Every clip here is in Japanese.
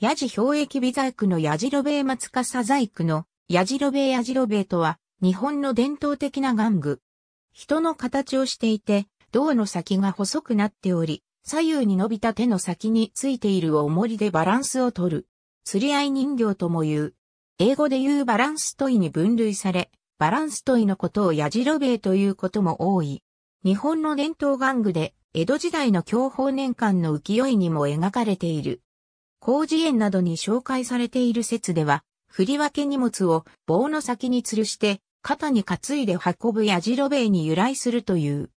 ヤジ氷液微細工のヤジロベー松笠細工のヤジロベーヤジロベーとは日本の伝統的な玩具。人の形をしていて、胴の先が細くなっており、左右に伸びた手の先についている重りでバランスを取る。釣り合い人形とも言う。英語で言うバランストイに分類され、バランストイのことをヤジロベーということも多い。日本の伝統玩具で、江戸時代の享保年間の浮世絵にも描かれている。工事園などに紹介されている説では、振り分け荷物を棒の先に吊るして肩に担いで運ぶ矢次郎兵衛に由来するという。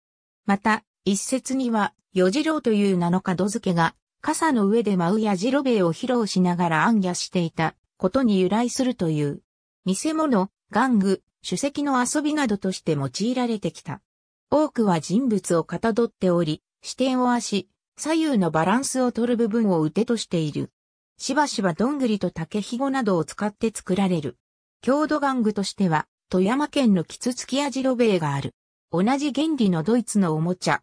また、一説には、四次郎という名の角付けが、傘の上で舞う矢次郎兵衛を披露しながら暗夜していたことに由来するという。見せ物、玩具、主席の遊びなどとして用いられてきた。多くは人物をかたどっており、視点を足、左右のバランスを取る部分を腕としている。しばしばどんぐりと竹ひごなどを使って作られる。郷土玩具としては、富山県のキツツキヤジロベイがある。同じ原理のドイツのおもちゃ。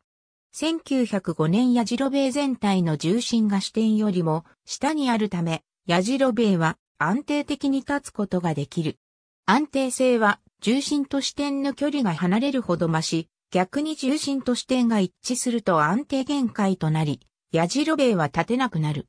1905年ヤジロベイ全体の重心が支点よりも下にあるため、ヤジロベイは安定的に立つことができる。安定性は重心と支点の距離が離れるほど増し、逆に重心と支点が一致すると安定限界となり、ヤジロベイは立てなくなる。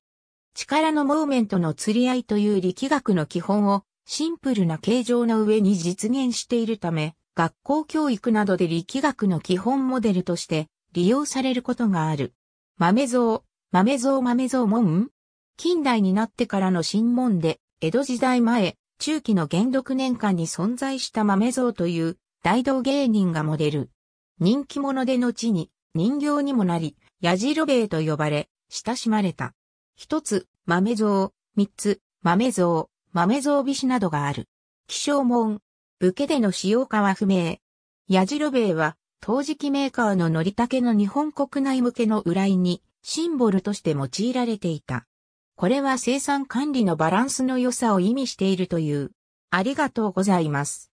力のモーメントの釣り合いという力学の基本をシンプルな形状の上に実現しているため、学校教育などで力学の基本モデルとして利用されることがある。豆像、豆像豆像門近代になってからの新門で、江戸時代前、中期の元禄年間に存在した豆像という大道芸人がモデル。人気者で後に人形にもなり、やじろべえと呼ばれ、親しまれた。一つ、豆像、三つ、豆像、豆像美子などがある。希少門、武家での使用化は不明。矢印米は、陶磁器メーカーの乗り竹の日本国内向けの裏に、シンボルとして用いられていた。これは生産管理のバランスの良さを意味しているという。ありがとうございます。